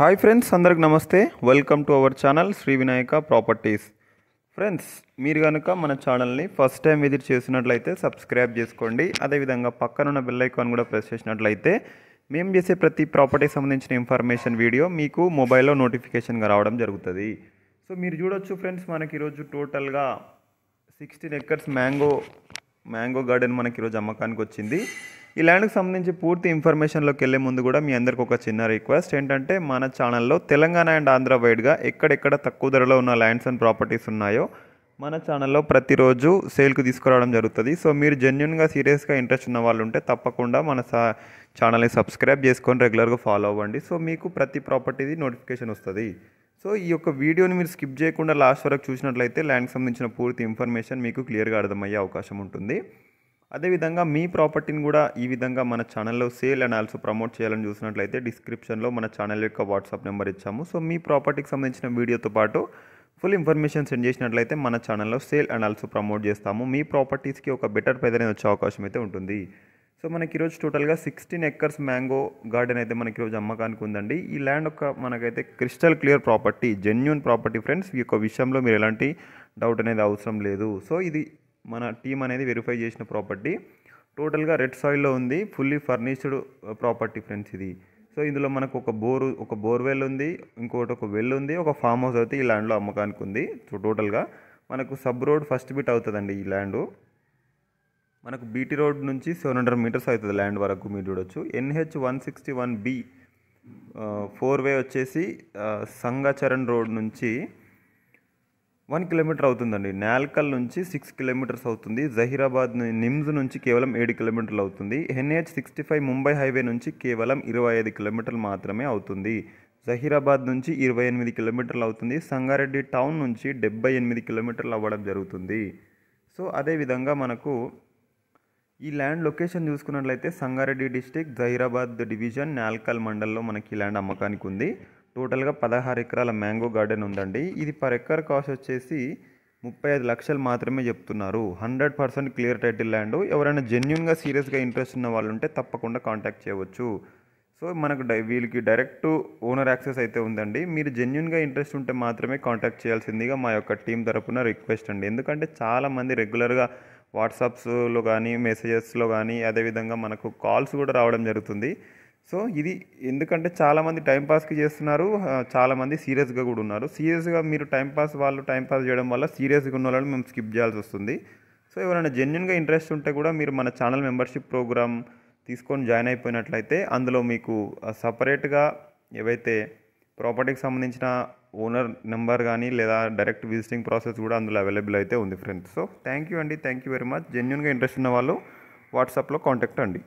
hi friends అందరికి నమస్తే welcome to our channel Shri Vinayaka properties friends మీరు కనుక మన ఛానల్ని ఫస్ట్ టైం విజిట్ చేసినట్లయితే సబ్స్క్రైబ్ చేసుకోండి అదేవిధంగా పక్కనున్న బెల్లైకాన్ కూడా ప్రెస్ చేసినట్లయితే మేము చేసే ప్రతి ప్రాపర్టీకి సంబంధించిన ఇన్ఫర్మేషన్ వీడియో మీకు మొబైల్లో నోటిఫికేషన్గా రావడం జరుగుతుంది సో మీరు చూడొచ్చు ఫ్రెండ్స్ మనకి ఈరోజు టోటల్గా sixteen acres mango mango garden మనకి ఈరోజు అమ్మకానికి వచ్చింది ఈ ల్యాండ్కి సంబంధించి పూర్తి ఇన్ఫర్మేషన్లోకి వెళ్ళే ముందు కూడా మీ అందరికి ఒక చిన్న రిక్వెస్ట్ ఏంటంటే మన ఛానల్లో తెలంగాణ అండ్ ఆంధ్ర వైడ్గా ఎక్కడెక్కడ తక్కువ ధరలో ఉన్న ల్యాండ్స్ అండ్ ప్రాపర్టీస్ ఉన్నాయో మన ఛానల్లో ప్రతిరోజు సేల్కి తీసుకురావడం జరుగుతుంది సో మీరు జెన్యున్గా సీరియస్గా ఇంట్రెస్ట్ ఉన్న వాళ్ళు ఉంటే తప్పకుండా మన సా ఛానల్ని సబ్స్క్రైబ్ చేసుకొని రెగ్యులర్గా ఫాలో అవ్వండి సో మీకు ప్రతి ప్రాపర్టీది నోటిఫికేషన్ వస్తుంది సో ఈ యొక్క వీడియోని మీరు స్కిప్ చేయకుండా లాస్ట్ వరకు చూసినట్లయితే ల్యాండ్కి సంబంధించిన పూర్తి ఇన్ఫర్మేషన్ మీకు క్లియర్గా అర్థమయ్యే అవకాశం ఉంటుంది అదేవిధంగా మీ ప్రాపర్టీని కూడా ఈ విధంగా మన ఛానల్లో సేల్ అండ్ ఆల్సో ప్రమోట్ చేయాలని చూసినట్లయితే డిస్క్రిప్షన్లో మన ఛానల్ యొక్క వాట్సాప్ నెంబర్ ఇచ్చాము సో మీ ప్రాపర్టీకి సంబంధించిన వీడియోతో పాటు ఫుల్ ఇన్ఫర్మేషన్ సెండ్ చేసినట్లయితే మన ఛానల్లో సేల్ అండ్ ఆల్సో ప్రమోట్ చేస్తాము మీ ప్రాపర్టీస్కి ఒక బెటర్ ప్రైజ్ అనేది వచ్చే అవకాశం అయితే ఉంటుంది సో మనకి ఈరోజు టోటల్గా సిక్స్టీన్ ఎక్కర్స్ మ్యాంగో గార్డెన్ అయితే మనకి ఈరోజు అమ్మకానికి ఉందండి ఈ ల్యాండ్ ఒక మనకైతే crystal clear property genuine property friends ఈ యొక్క విషయంలో మీరు ఎలాంటి డౌట్ అనేది అవసరం లేదు సో ఇది మన టీం అనేది వెరిఫై చేసిన ప్రాపర్టీ టోటల్గా రెడ్ సాయిల్లో ఉంది ఫుల్లీ ఫర్నిష్డ్ ప్రాపర్టీ ఫ్రెండ్స్ ఇది సో ఇందులో మనకు ఒక బోరు ఒక బోర్వెల్ ఉంది ఇంకోటి ఒక వెల్ ఉంది ఒక ఫామ్ హౌస్ అయితే ఈ ల్యాండ్లో అమ్మకానికి ఉంది సో టోటల్గా మనకు సబ్ రోడ్ ఫస్ట్ బిట్ అవుతుందండి ఈ ల్యాండ్ మనకు బీటీ రోడ్ నుంచి సెవెన్ హండ్రెడ్ మీటర్స్ అవుతుంది ల్యాండ్ వరకు మీరు చూడొచ్చు NH one sixty one B four way వచ్చేసి సంగాచరణ్ రోడ్ నుంచి వన్ కిలోమీటర్ అవుతుందండి నాల్కల్ నుంచి సిక్స్ కిలోమీటర్స్ అవుతుంది జహీరాబాద్ నిమ్స్ నుంచి కేవలం ఏడు కిలోమీటర్లు అవుతుంది NH sixty five Mumbai highway నుంచి కేవలం ఇరవై ఐదు కిలోమీటర్లు మాత్రమే అవుతుంది జహీరాబాద్ నుంచి ఇరవై ఎనిమిది కిలోమీటర్లు అవుతుంది సంగారెడ్డి టౌన్ నుంచి డెబ్బై ఎనిమిది కిలోమీటర్లు అవ్వడం జరుగుతుంది సో అదేవిధంగా మనకు ఈ ల్యాండ్ లొకేషన్ చూసుకున్నట్లయితే సంగారెడ్డి డిస్టిక్ జైరాబాద్ డివిజన్ నాల్కల్ మండల్లో మనకి ల్యాండ్ అమ్మకానికి ఉంది టోటల్గా పదహారు ఎకరాల మ్యాంగో గార్డెన్ ఉందండి ఇది పర్ ఎకర్ కాస్ట్ వచ్చేసి ముప్పై ఐదు లక్షలు మాత్రమే చెప్తున్నారు hundred percent clear title land ఎవరైనా జెన్యున్గా సీరియస్గా ఇంట్రెస్ట్ ఉన్న వాళ్ళు ఉంటే తప్పకుండా కాంటాక్ట్ చేయవచ్చు సో మనకు వీళ్ళకి డైరెక్ట్ ఓనర్ యాక్సెస్ అయితే ఉందండి మీరు జెన్యున్గా ఇంట్రెస్ట్ ఉంటే మాత్రమే కాంటాక్ట్ చేయాల్సిందిగా మా యొక్క టీం తరపున రిక్వెస్ట్ అండి ఎందుకంటే చాలామంది రెగ్యులర్గా వాట్సాప్స్లో కానీ మెసేజెస్లో కానీ అదేవిధంగా మనకు కాల్స్ కూడా రావడం జరుగుతుంది సో ఇది ఎందుకంటే చాలామంది టైంపాస్కి చేస్తున్నారు చాలామంది సీరియస్గా కూడా ఉన్నారు సీరియస్గా మీరు టైంపాస్ వాళ్ళు టైంపాస్ చేయడం వల్ల సీరియస్గా ఉన్న వాళ్ళని మేము స్కిప్ చేయాల్సి వస్తుంది సో ఎవరైనా జెన్యున్గా ఇంట్రెస్ట్ ఉంటే కూడా మీరు మన ఛానల్ మెంబర్షిప్ ప్రోగ్రామ్ తీసుకొని జాయిన్ అయిపోయినట్లయితే అందులో మీకు సపరేట్గా ఏవైతే ప్రాపర్టీకి సంబంధించిన ఓనర్ నెంబర్ కానీ లేదా డైరెక్ట్ విజిటింగ్ ప్రాసెస్ కూడా అందులో అవైలబుల్ అయితే ఉంది ఫ్రెండ్స్ సో థ్యాంక్ యూ అండి థ్యాంక్ యూ వెరీ మచ్ జెన్యున్గా ఇంట్రెస్ట్ ఉన్న వాళ్ళు వాట్సాప్లో కాంటాక్ట్ అండి